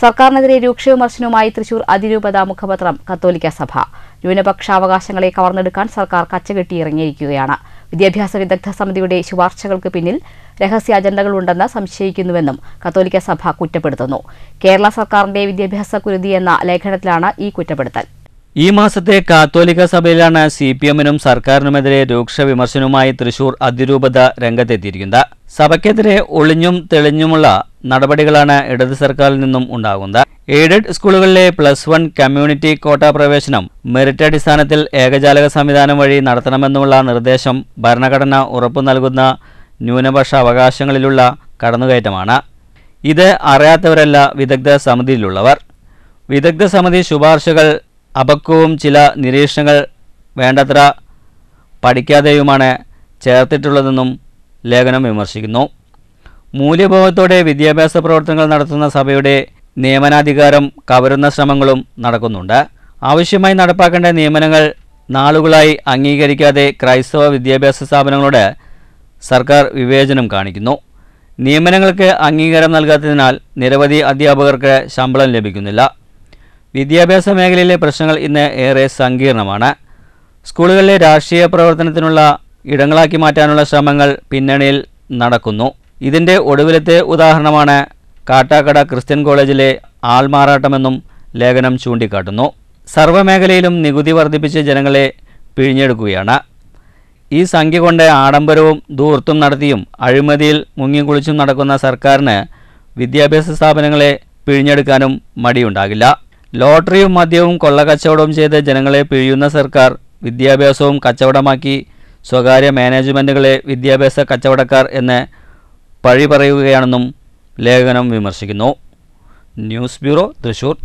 സർക്കാരിനെതിരെ രൂക്ഷ വിമർശനവുമായി തൃശൂർ അതിരൂപത മുഖപത്രം കത്തോലിക്ക സഭ ന്യൂനപക്ഷാവകാശങ്ങളെ കവർന്നെടുക്കാൻ സർക്കാർ ഇറങ്ങിയിരിക്കുകയാണ് വിദ്യാഭ്യാസ വിദഗ്ധ സമിതിയുടെ ശുപാർശകൾക്ക് പിന്നിൽ രഹസ്യ അജണ്ടകൾ ഉണ്ടെന്ന് സംശയിക്കുന്നുവെന്നും കത്തോലിക്ക സഭ കുറ്റപ്പെടുത്തുന്നു കേരള സർക്കാരിന്റെ വിദ്യാഭ്യാസ കുരുതി എന്ന ലേഖനത്തിലാണ് ഈ കുറ്റപ്പെടുത്തൽ ഈ മാസത്തെ കാത്തോലിക്ക സഭയിലാണ് സി പി എമ്മിനും സർക്കാരിനുമെതിരെ രൂക്ഷ വിമർശനവുമായി തൃശൂർ അതിരൂപത രംഗത്തെത്തിയിരിക്കുന്നത് സഭയ്ക്കെതിരെ ഒളിഞ്ഞും തെളിഞ്ഞുമുള്ള നടപടികളാണ് ഇടത് സർക്കാരിൽ നിന്നും ഉണ്ടാകുന്നത് എയ്ഡഡ് സ്കൂളുകളിലെ പ്ലസ് വൺ കമ്മ്യൂണിറ്റി കോട്ട പ്രവേശനം മെറിറ്റ് അടിസ്ഥാനത്തിൽ ഏകജാലക സംവിധാനം വഴി നടത്തണമെന്നുള്ള നിർദ്ദേശം ഭരണഘടന ഉറപ്പു നൽകുന്ന ന്യൂനപക്ഷ അവകാശങ്ങളിലുള്ള കടന്നുകയറ്റമാണ് ഇത് അറിയാത്തവരല്ല വിദഗ്ധ സമിതിയിലുള്ളവർ വിദഗ്ധ സമിതി ശുപാർശകൾ അപക്വവും ചില നിരീക്ഷണങ്ങൾ വേണ്ടത്ര പഠിക്കാതെയുമാണ് ചേർത്തിട്ടുള്ളതെന്നും ലേഖനം വിമർശിക്കുന്നു മൂല്യബോധത്തോടെ വിദ്യാഭ്യാസ പ്രവർത്തനങ്ങൾ നടത്തുന്ന സഭയുടെ നിയമനാധികാരം കവരുന്ന ശ്രമങ്ങളും നടക്കുന്നുണ്ട് ആവശ്യമായി നടപ്പാക്കേണ്ട നിയമനങ്ങൾ നാളുകളായി അംഗീകരിക്കാതെ ക്രൈസ്തവ വിദ്യാഭ്യാസ സ്ഥാപനങ്ങളോട് സർക്കാർ വിവേചനം കാണിക്കുന്നു നിയമനങ്ങൾക്ക് അംഗീകാരം നൽകാത്തതിനാൽ നിരവധി അധ്യാപകർക്ക് ശമ്പളം ലഭിക്കുന്നില്ല വിദ്യാഭ്യാസ മേഖലയിലെ പ്രശ്നങ്ങൾ ഇന്ന് ഏറെ സങ്കീർണമാണ് സ്കൂളുകളിലെ രാഷ്ട്രീയ പ്രവർത്തനത്തിനുള്ള ഇടങ്ങളാക്കി മാറ്റാനുള്ള ശ്രമങ്ങൾ പിന്നണിയിൽ നടക്കുന്നു ഇതിൻ്റെ ഒടുവിലത്തെ ഉദാഹരണമാണ് കാട്ടാക്കട ക്രിസ്ത്യൻ കോളേജിലെ ആൾമാറാട്ടമെന്നും ലേഖനം ചൂണ്ടിക്കാട്ടുന്നു സർവ്വമേഖലയിലും നികുതി വർദ്ധിപ്പിച്ച് ജനങ്ങളെ പിഴിഞ്ഞെടുക്കുകയാണ് ഈ സംഖ്യ കൊണ്ട് ആഡംബരവും ദൂർത്തും നടത്തിയും അഴിമതിയിൽ മുങ്ങിക്കുളിച്ചും നടക്കുന്ന സർക്കാരിന് വിദ്യാഭ്യാസ സ്ഥാപനങ്ങളെ പിഴിഞ്ഞെടുക്കാനും മടിയുണ്ടാകില്ല ലോട്ടറിയും മദ്യവും കൊള്ളക്കച്ചവടവും ചെയ്ത് ജനങ്ങളെ പിഴിയുന്ന സർക്കാർ വിദ്യാഭ്യാസവും കച്ചവടമാക്കി സ്വകാര്യ മാനേജ്മെൻറ്റുകളെ വിദ്യാഭ്യാസ കച്ചവടക്കാർ എന്ന് പഴി പറയുകയാണെന്നും ലേഖനം വിമർശിക്കുന്നു ന്യൂസ് ബ്യൂറോ തൃശൂർ